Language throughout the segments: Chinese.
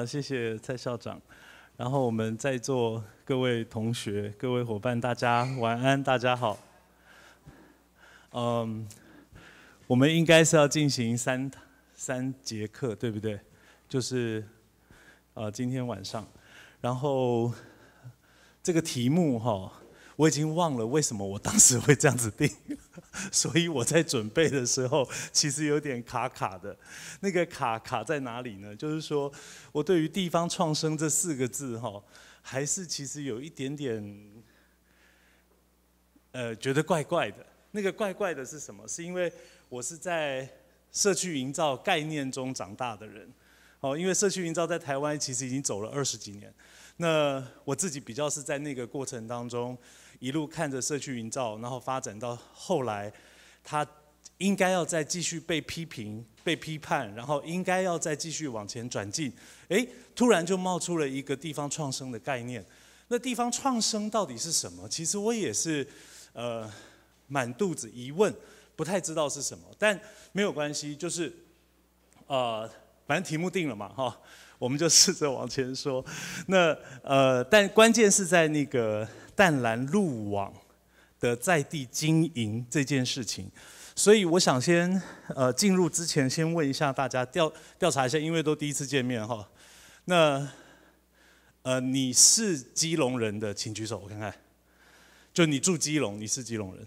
好，谢谢蔡校长。然后我们在座各位同学、各位伙伴，大家晚安，大家好。嗯，我们应该是要进行三三节课，对不对？就是呃，今天晚上，然后这个题目哈。我已经忘了为什么我当时会这样子定，所以我在准备的时候其实有点卡卡的。那个卡卡在哪里呢？就是说我对于“地方创生”这四个字，哈，还是其实有一点点，呃，觉得怪怪的。那个怪怪的是什么？是因为我是在社区营造概念中长大的人，哦，因为社区营造在台湾其实已经走了二十几年，那我自己比较是在那个过程当中。一路看着社区营造，然后发展到后来，他应该要再继续被批评、被批判，然后应该要再继续往前转进。哎，突然就冒出了一个地方创生的概念。那地方创生到底是什么？其实我也是，呃，满肚子疑问，不太知道是什么。但没有关系，就是，呃，反正题目定了嘛，哈，我们就试着往前说。那呃，但关键是在那个。淡蓝路网的在地经营这件事情，所以我想先呃进入之前，先问一下大家调调查一下，因为都第一次见面哈。那呃你是基隆人的，请举手，我看看，就你住基隆，你是基隆人。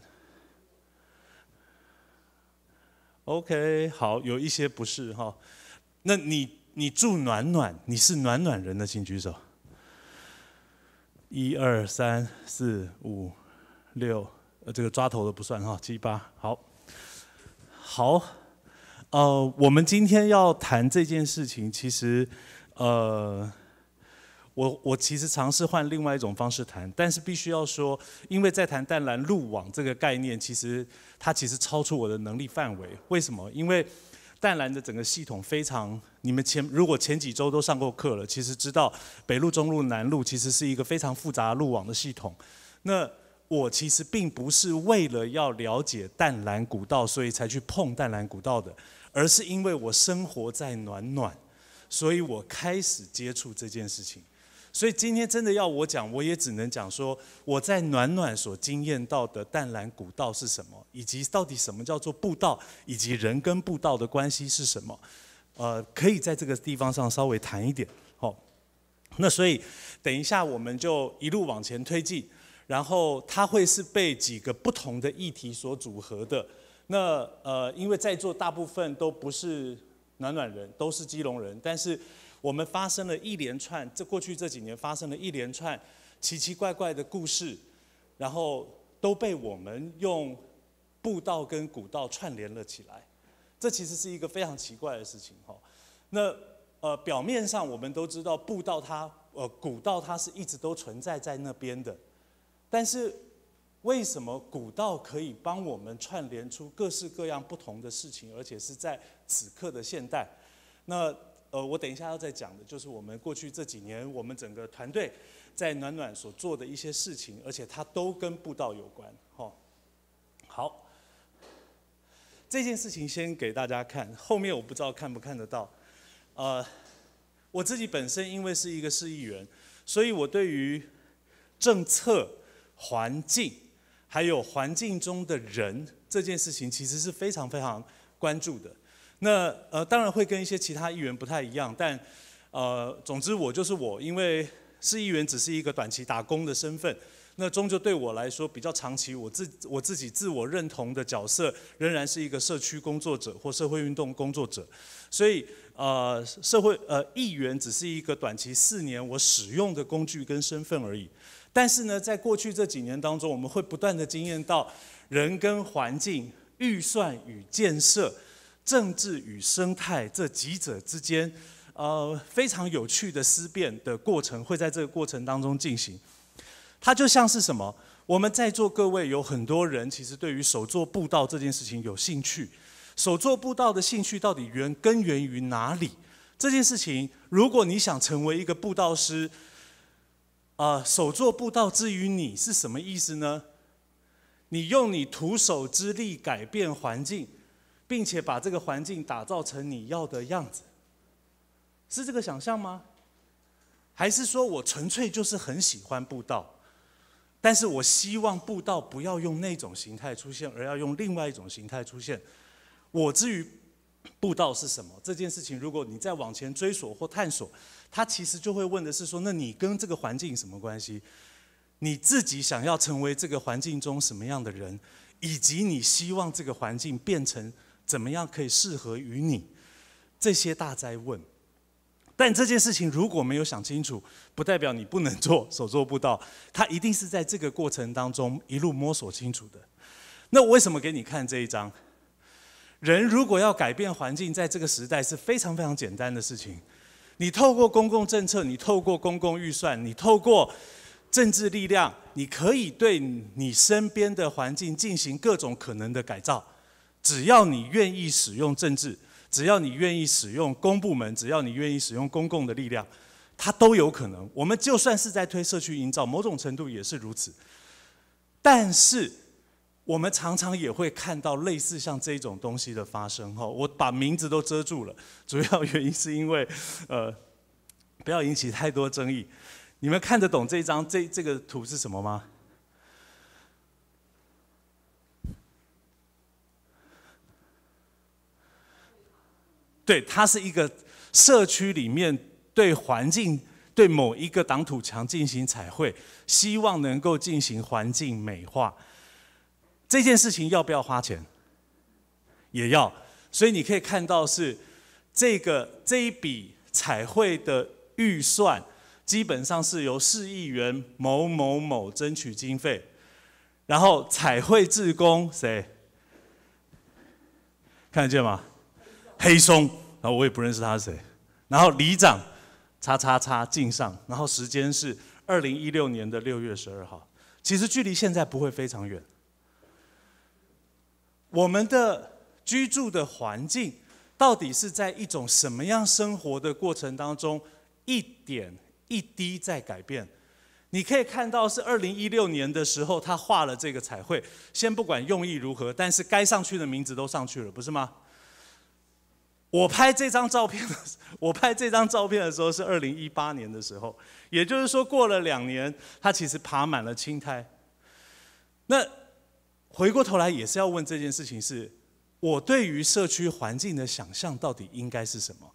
OK，好，有一些不是哈。那你你住暖暖，你是暖暖人的，请举手。一二三四五六，呃，这个抓头的不算哈，七八，好，好，呃，我们今天要谈这件事情，其实，呃，我我其实尝试换另外一种方式谈，但是必须要说，因为在谈淡蓝入网这个概念，其实它其实超出我的能力范围，为什么？因为淡蓝的整个系统非常，你们前如果前几周都上过课了，其实知道北路、中路、南路其实是一个非常复杂路网的系统。那我其实并不是为了要了解淡蓝古道，所以才去碰淡蓝古道的，而是因为我生活在暖暖，所以我开始接触这件事情。所以今天真的要我讲，我也只能讲说我在暖暖所经验到的淡蓝古道是什么，以及到底什么叫做步道，以及人跟步道的关系是什么。呃，可以在这个地方上稍微谈一点。好，那所以等一下我们就一路往前推进，然后它会是被几个不同的议题所组合的。那呃，因为在座大部分都不是暖暖人，都是基隆人，但是。我们发生了一连串，这过去这几年发生了一连串奇奇怪怪的故事，然后都被我们用步道跟古道串联了起来。这其实是一个非常奇怪的事情，哈。那呃，表面上我们都知道步道它呃古道它是一直都存在在那边的，但是为什么古道可以帮我们串联出各式各样不同的事情，而且是在此刻的现代？那呃，我等一下要再讲的，就是我们过去这几年我们整个团队在暖暖所做的一些事情，而且它都跟步道有关，哈。好，这件事情先给大家看，后面我不知道看不看得到。呃，我自己本身因为是一个市议员，所以我对于政策、环境还有环境中的人这件事情，其实是非常非常关注的。那呃当然会跟一些其他议员不太一样，但呃总之我就是我，因为是议员只是一个短期打工的身份，那终究对我来说比较长期，我自我自己自我认同的角色仍然是一个社区工作者或社会运动工作者，所以呃社会呃议员只是一个短期四年我使用的工具跟身份而已，但是呢在过去这几年当中，我们会不断的经验到人跟环境预算与建设。政治与生态这几者之间，呃，非常有趣的思辨的过程会在这个过程当中进行。它就像是什么？我们在座各位有很多人，其实对于手作步道这件事情有兴趣。手作步道的兴趣到底源根源于哪里？这件事情，如果你想成为一个步道师，啊，手作步道之于你是什么意思呢？你用你徒手之力改变环境。并且把这个环境打造成你要的样子，是这个想象吗？还是说我纯粹就是很喜欢布道，但是我希望布道不要用那种形态出现，而要用另外一种形态出现。我至于布道是什么这件事情，如果你再往前追索或探索，他其实就会问的是说，那你跟这个环境什么关系？你自己想要成为这个环境中什么样的人，以及你希望这个环境变成。怎么样可以适合于你这些大灾问？但这件事情如果没有想清楚，不代表你不能做，手做不到。他一定是在这个过程当中一路摸索清楚的。那我为什么给你看这一章？人如果要改变环境，在这个时代是非常非常简单的事情。你透过公共政策，你透过公共预算，你透过政治力量，你可以对你身边的环境进行各种可能的改造。只要你愿意使用政治，只要你愿意使用公部门，只要你愿意使用公共的力量，它都有可能。我们就算是在推社区营造，某种程度也是如此。但是我们常常也会看到类似像这种东西的发生。哈，我把名字都遮住了，主要原因是因为，呃，不要引起太多争议。你们看得懂这张这这个图是什么吗？对，它是一个社区里面对环境、对某一个挡土墙进行彩绘，希望能够进行环境美化。这件事情要不要花钱？也要。所以你可以看到是这个这一笔彩绘的预算，基本上是由市议员某某某争取经费，然后彩绘志工谁看得见吗？黑松，然后我也不认识他是谁。然后里长，叉叉叉进上。然后时间是二零一六年的六月十二号。其实距离现在不会非常远。我们的居住的环境，到底是在一种什么样生活的过程当中，一点一滴在改变。你可以看到是二零一六年的时候，他画了这个彩绘。先不管用意如何，但是该上去的名字都上去了，不是吗？我拍这张照片的时，我拍这张照片的时候是二零一八年的时候，也就是说过了两年，它其实爬满了青苔。那回过头来也是要问这件事情：是我对于社区环境的想象到底应该是什么？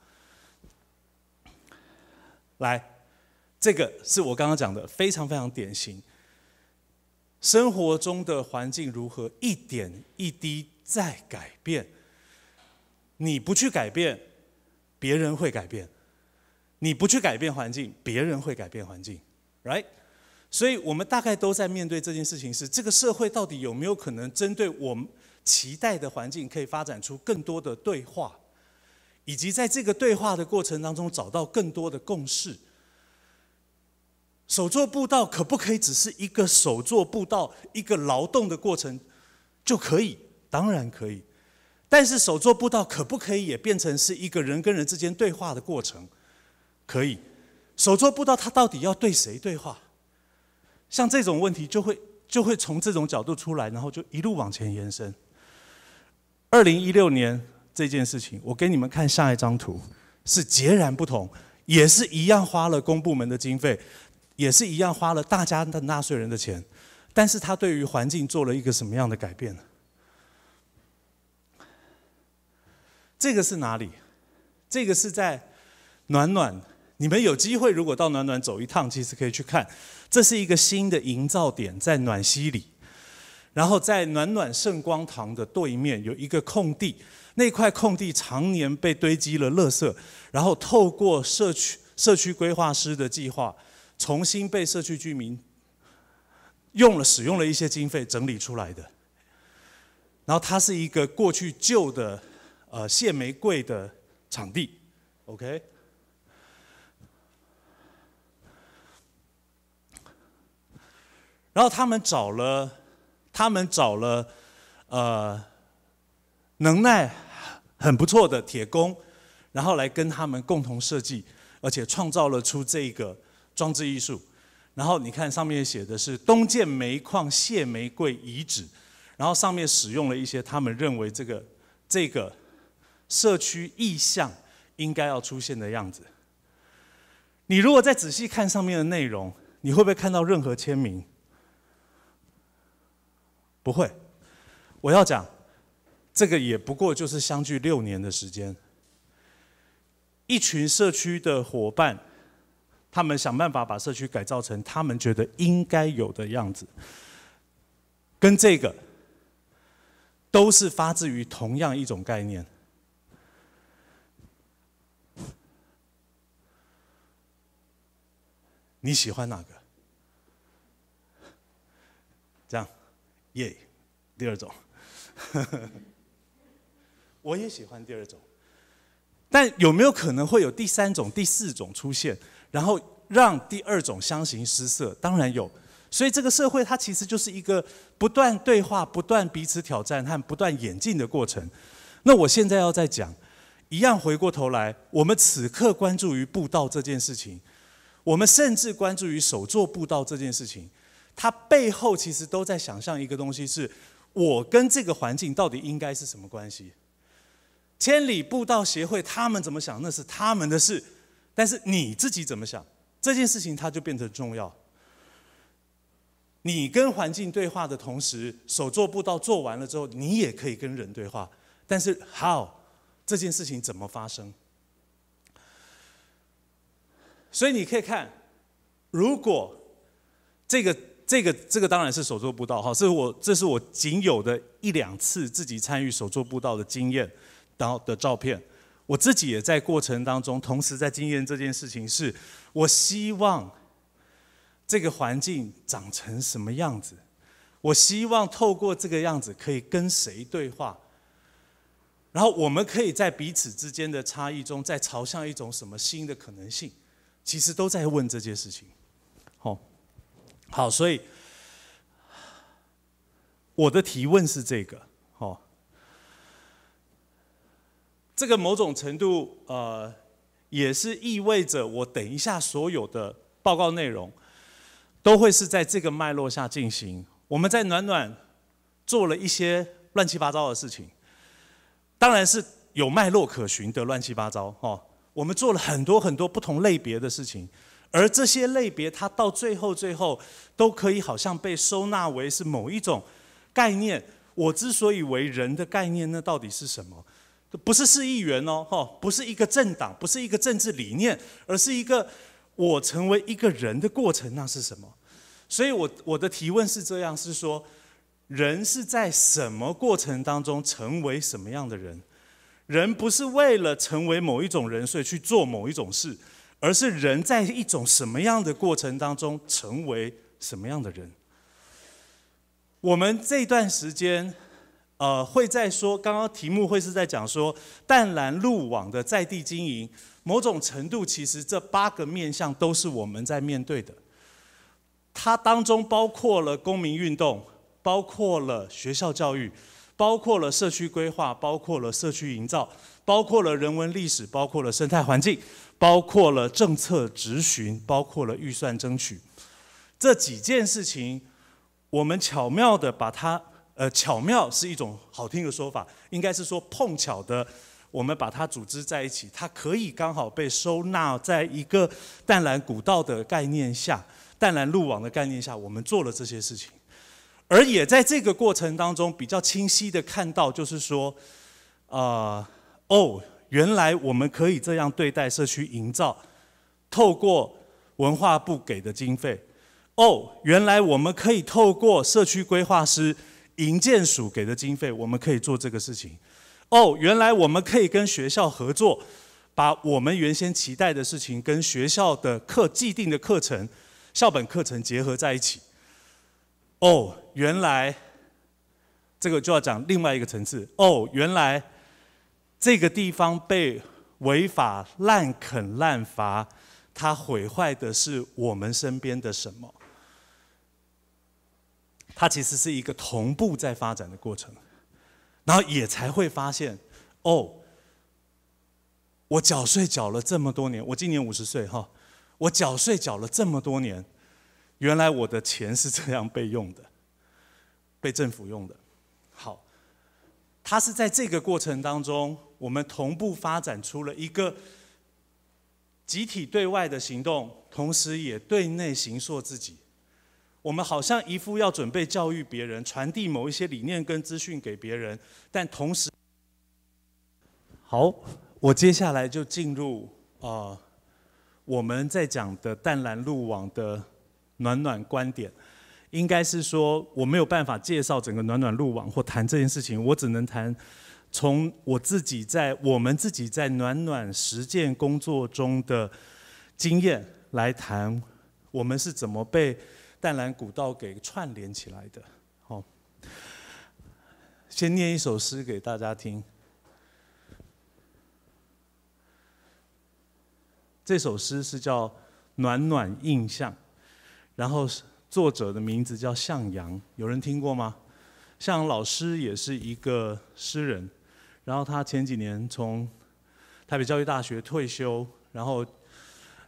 来，这个是我刚刚讲的，非常非常典型。生活中的环境如何一点一滴在改变？你不去改变，别人会改变；你不去改变环境，别人会改变环境，right？所以，我们大概都在面对这件事情：是这个社会到底有没有可能针对我们期待的环境，可以发展出更多的对话，以及在这个对话的过程当中，找到更多的共识？手作布道可不可以只是一个手作布道、一个劳动的过程就可以？当然可以。但是手做布道可不可以也变成是一个人跟人之间对话的过程？可以。手做布道，他到底要对谁对话？像这种问题，就会就会从这种角度出来，然后就一路往前延伸。二零一六年这件事情，我给你们看下一张图，是截然不同，也是一样花了公部门的经费，也是一样花了大家的纳税人的钱，但是他对于环境做了一个什么样的改变呢？这个是哪里？这个是在暖暖。你们有机会如果到暖暖走一趟，其实可以去看。这是一个新的营造点，在暖溪里，然后在暖暖圣光堂的对面有一个空地。那块空地常年被堆积了垃圾，然后透过社区社区规划师的计划，重新被社区居民用了使用了一些经费整理出来的。然后它是一个过去旧的。呃，谢玫瑰的场地，OK。然后他们找了，他们找了，呃，能耐很不错的铁工，然后来跟他们共同设计，而且创造了出这个装置艺术。然后你看上面写的是东建煤矿谢玫瑰遗址，然后上面使用了一些他们认为这个这个。社区意向应该要出现的样子。你如果再仔细看上面的内容，你会不会看到任何签名？不会。我要讲，这个也不过就是相距六年的时间，一群社区的伙伴，他们想办法把社区改造成他们觉得应该有的样子，跟这个都是发自于同样一种概念。你喜欢哪个？这样，耶，第二种。我也喜欢第二种，但有没有可能会有第三种、第四种出现，然后让第二种相形失色？当然有。所以这个社会它其实就是一个不断对话、不断彼此挑战和不断演进的过程。那我现在要在讲，一样回过头来，我们此刻关注于布道这件事情。我们甚至关注于手做步道这件事情，它背后其实都在想象一个东西：，是我跟这个环境到底应该是什么关系？千里步道协会他们怎么想，那是他们的事，但是你自己怎么想，这件事情它就变得重要。你跟环境对话的同时，手做步道做完了之后，你也可以跟人对话，但是 how 这件事情怎么发生？所以你可以看，如果这个、这个、这个当然是手做步道哈，是我这是我仅有的一两次自己参与手做步道的经验，后的照片。我自己也在过程当中，同时在经验这件事情，是我希望这个环境长成什么样子，我希望透过这个样子可以跟谁对话，然后我们可以在彼此之间的差异中，再朝向一种什么新的可能性。其实都在问这件事情，好，好，所以我的提问是这个，好，这个某种程度，呃，也是意味着我等一下所有的报告内容都会是在这个脉络下进行。我们在暖暖做了一些乱七八糟的事情，当然是有脉络可循的乱七八糟，哦。我们做了很多很多不同类别的事情，而这些类别，它到最后最后都可以好像被收纳为是某一种概念。我之所以为人的概念，那到底是什么？不是市议员哦，哈，不是一个政党，不是一个政治理念，而是一个我成为一个人的过程。那是什么？所以我我的提问是这样：是说，人是在什么过程当中成为什么样的人？人不是为了成为某一种人，所以去做某一种事，而是人在一种什么样的过程当中成为什么样的人。我们这段时间，呃，会在说刚刚题目会是在讲说淡蓝路网的在地经营，某种程度其实这八个面向都是我们在面对的。它当中包括了公民运动，包括了学校教育。包括了社区规划，包括了社区营造，包括了人文历史，包括了生态环境，包括了政策执行，包括了预算争取，这几件事情，我们巧妙的把它，呃，巧妙是一种好听的说法，应该是说碰巧的，我们把它组织在一起，它可以刚好被收纳在一个淡蓝古道的概念下，淡蓝路网的概念下，我们做了这些事情。而也在这个过程当中，比较清晰的看到，就是说，啊，哦，原来我们可以这样对待社区营造，透过文化部给的经费，哦，原来我们可以透过社区规划师营建署给的经费，我们可以做这个事情，哦，原来我们可以跟学校合作，把我们原先期待的事情跟学校的课既定的课程、校本课程结合在一起。哦，原来这个就要讲另外一个层次。哦，原来这个地方被违法滥垦滥伐，它毁坏的是我们身边的什么？它其实是一个同步在发展的过程，然后也才会发现，哦，我缴税缴了这么多年，我今年五十岁哈，我缴税缴了这么多年。原来我的钱是这样被用的，被政府用的。好，它是在这个过程当中，我们同步发展出了一个集体对外的行动，同时也对内形塑自己。我们好像一副要准备教育别人、传递某一些理念跟资讯给别人，但同时，好，我接下来就进入啊，我们在讲的淡蓝路网的。暖暖观点，应该是说我没有办法介绍整个暖暖路网或谈这件事情，我只能谈从我自己在我们自己在暖暖实践工作中的经验来谈，我们是怎么被淡蓝古道给串联起来的。好，先念一首诗给大家听。这首诗是叫《暖暖印象》。然后作者的名字叫向阳，有人听过吗？向阳老师也是一个诗人，然后他前几年从台北教育大学退休，然后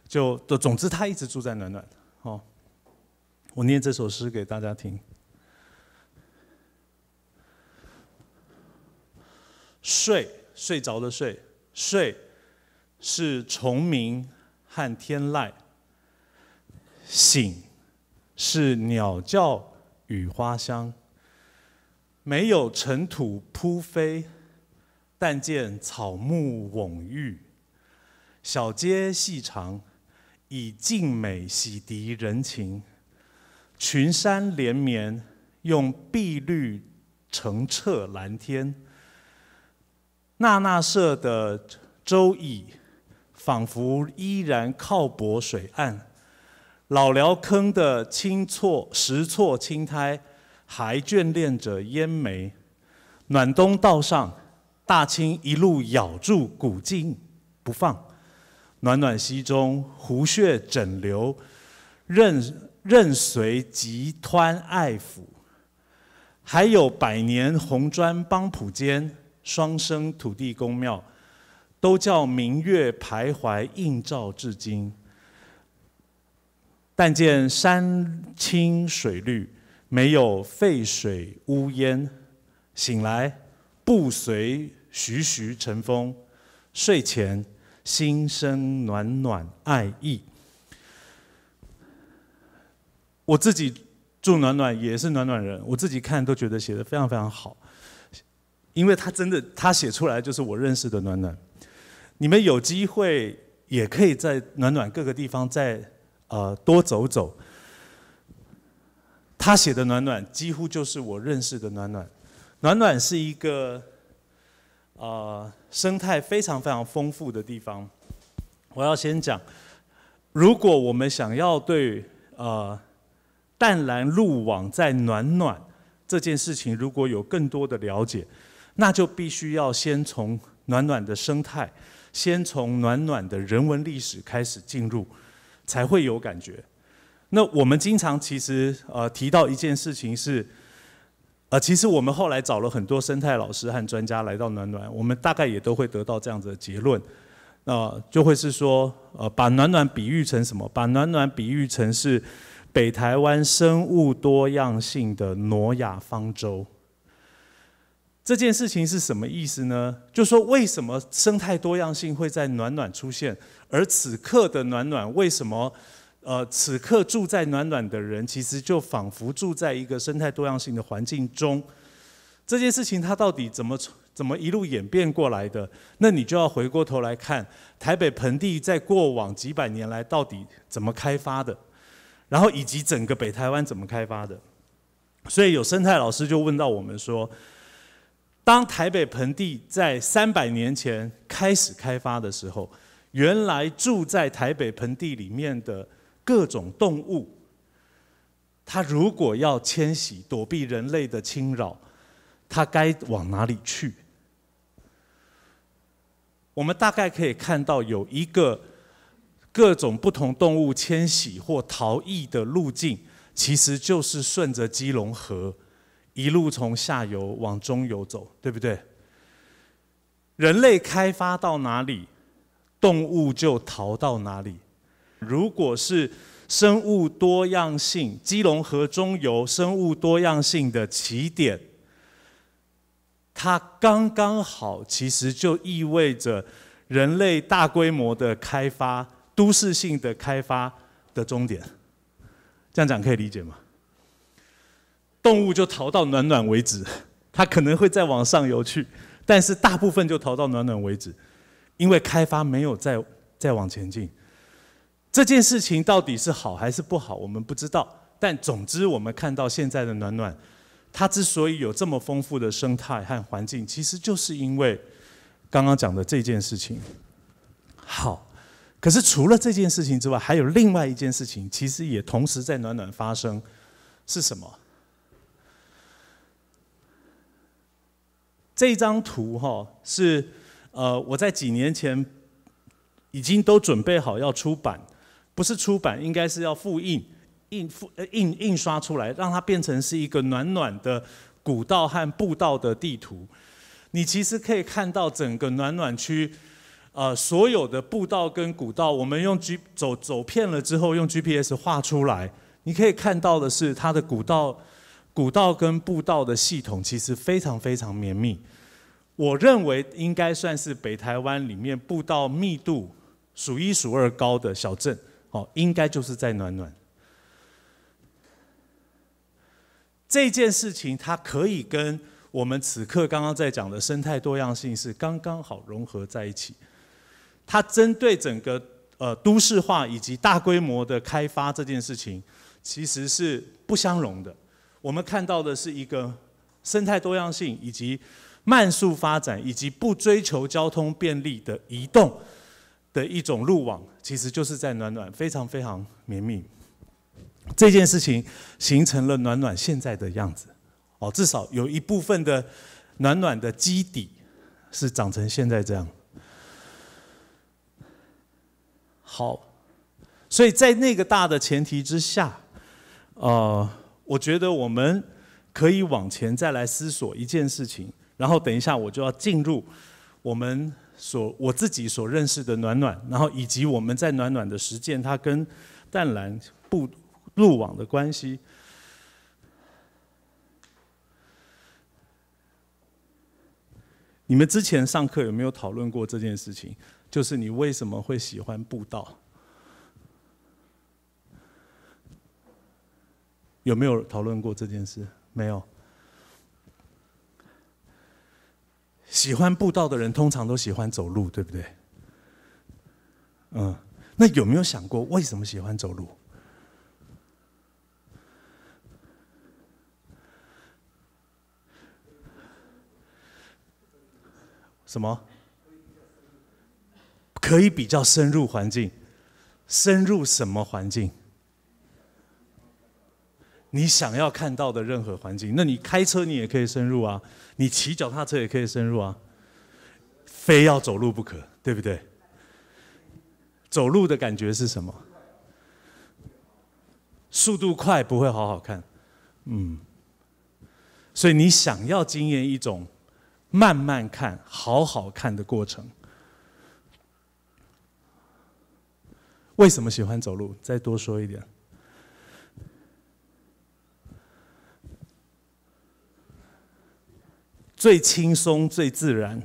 就……总之他一直住在暖暖。哦，我念这首诗给大家听：睡，睡着的睡，睡是虫鸣和天籁，醒。是鸟叫与花香，没有尘土扑飞，但见草木蓊郁。小街细长，以静美洗涤人情。群山连绵，用碧绿澄澈蓝天。那那色的周椅，仿佛依然靠泊水岸。老寮坑的青错石错青苔，还眷恋着烟梅；暖冬道上，大清一路咬住古径不放；暖暖溪中，湖穴整流，任任随急湍爱抚；还有百年红砖帮普间，双生土地公庙，都叫明月徘徊映照至今。但见山青水绿，没有沸水污烟。醒来，步随徐徐晨风；睡前，心生暖暖爱意。我自己住暖暖，也是暖暖人。我自己看都觉得写的非常非常好，因为他真的，他写出来就是我认识的暖暖。你们有机会也可以在暖暖各个地方在。呃，多走走。他写的暖暖几乎就是我认识的暖暖。暖暖是一个呃生态非常非常丰富的地方。我要先讲，如果我们想要对呃淡蓝路网在暖暖这件事情如果有更多的了解，那就必须要先从暖暖的生态，先从暖暖的人文历史开始进入。才会有感觉。那我们经常其实呃提到一件事情是，呃其实我们后来找了很多生态老师和专家来到暖暖，我们大概也都会得到这样子的结论，那就会是说，呃把暖暖比喻成什么？把暖暖比喻成是北台湾生物多样性的挪亚方舟。这件事情是什么意思呢？就说为什么生态多样性会在暖暖出现，而此刻的暖暖为什么，呃，此刻住在暖暖的人其实就仿佛住在一个生态多样性的环境中。这件事情它到底怎么怎么一路演变过来的？那你就要回过头来看台北盆地在过往几百年来到底怎么开发的，然后以及整个北台湾怎么开发的。所以有生态老师就问到我们说。当台北盆地在三百年前开始开发的时候，原来住在台北盆地里面的各种动物，它如果要迁徙躲避人类的侵扰，它该往哪里去？我们大概可以看到有一个各种不同动物迁徙或逃逸的路径，其实就是顺着基隆河。一路从下游往中游走，对不对？人类开发到哪里，动物就逃到哪里。如果是生物多样性基隆河中游生物多样性的起点，它刚刚好，其实就意味着人类大规模的开发、都市性的开发的终点。这样讲可以理解吗？动物就逃到暖暖为止，它可能会再往上游去，但是大部分就逃到暖暖为止，因为开发没有再再往前进。这件事情到底是好还是不好，我们不知道。但总之，我们看到现在的暖暖，它之所以有这么丰富的生态和环境，其实就是因为刚刚讲的这件事情。好，可是除了这件事情之外，还有另外一件事情，其实也同时在暖暖发生，是什么？这张图哈是呃我在几年前已经都准备好要出版，不是出版，应该是要复印印复印印刷出来，让它变成是一个暖暖的古道和步道的地图。你其实可以看到整个暖暖区呃，所有的步道跟古道，我们用 G 走走遍了之后，用 GPS 画出来，你可以看到的是它的古道。古道跟步道的系统其实非常非常绵密，我认为应该算是北台湾里面步道密度数一数二高的小镇。哦，应该就是在暖暖。这件事情它可以跟我们此刻刚刚在讲的生态多样性是刚刚好融合在一起。它针对整个呃都市化以及大规模的开发这件事情，其实是不相容的。我们看到的是一个生态多样性，以及慢速发展，以及不追求交通便利的移动的一种路网，其实就是在暖暖非常非常绵密这件事情，形成了暖暖现在的样子。哦，至少有一部分的暖暖的基底是长成现在这样。好，所以在那个大的前提之下，呃。我觉得我们可以往前再来思索一件事情，然后等一下我就要进入我们所我自己所认识的暖暖，然后以及我们在暖暖的实践，它跟淡蓝布入网的关系。你们之前上课有没有讨论过这件事情？就是你为什么会喜欢布道？有没有讨论过这件事？没有。喜欢步道的人通常都喜欢走路，对不对？嗯，那有没有想过为什么喜欢走路？什么？可以比较深入环境，深入什么环境？你想要看到的任何环境，那你开车你也可以深入啊，你骑脚踏车也可以深入啊，非要走路不可，对不对？走路的感觉是什么？速度快不会好好看，嗯。所以你想要经验一种慢慢看、好好看的过程。为什么喜欢走路？再多说一点。最轻松、最自然，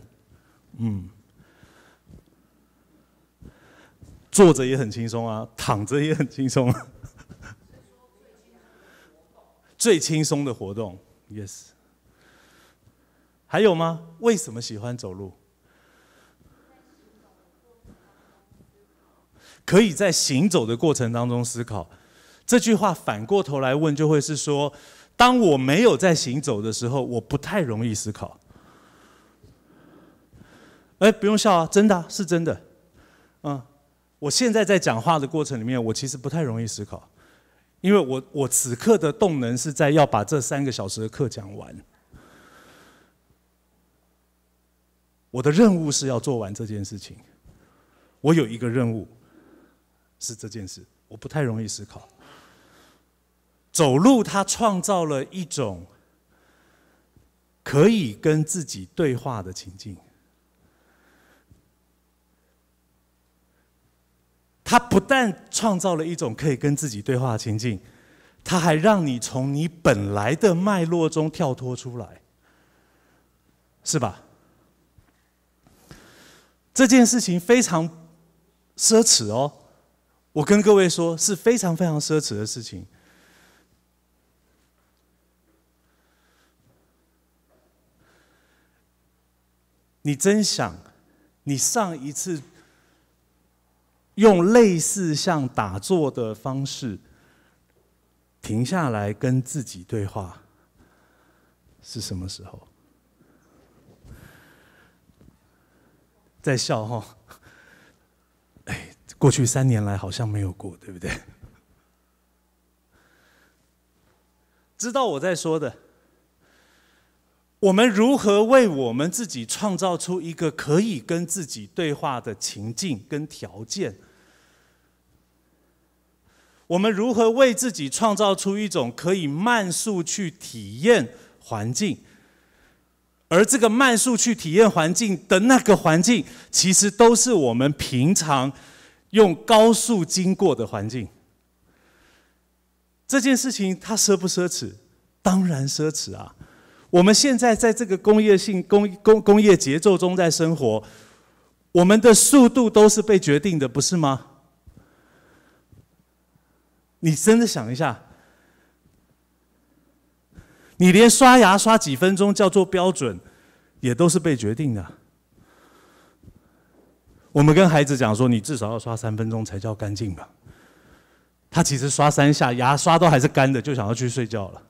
嗯，坐着也很轻松啊，躺着也很轻松。最轻松的活动，yes。还有吗？为什么喜欢走路？可以在行走的过程当中思考。这句话反过头来问，就会是说。当我没有在行走的时候，我不太容易思考。哎，不用笑啊，真的是真的，嗯，我现在在讲话的过程里面，我其实不太容易思考，因为我我此刻的动能是在要把这三个小时的课讲完，我的任务是要做完这件事情，我有一个任务是这件事，我不太容易思考。走路，它创造了一种可以跟自己对话的情境。它不但创造了一种可以跟自己对话的情境，它还让你从你本来的脉络中跳脱出来，是吧？这件事情非常奢侈哦，我跟各位说，是非常非常奢侈的事情。你真想，你上一次用类似像打坐的方式停下来跟自己对话是什么时候？在笑哈？哎，过去三年来好像没有过，对不对？知道我在说的。我们如何为我们自己创造出一个可以跟自己对话的情境跟条件？我们如何为自己创造出一种可以慢速去体验环境？而这个慢速去体验环境的那个环境，其实都是我们平常用高速经过的环境。这件事情它奢不奢侈？当然奢侈啊！我们现在在这个工业性、工工工业节奏中在生活，我们的速度都是被决定的，不是吗？你真的想一下，你连刷牙刷几分钟叫做标准，也都是被决定的。我们跟孩子讲说，你至少要刷三分钟才叫干净吧，他其实刷三下，牙刷都还是干的，就想要去睡觉了。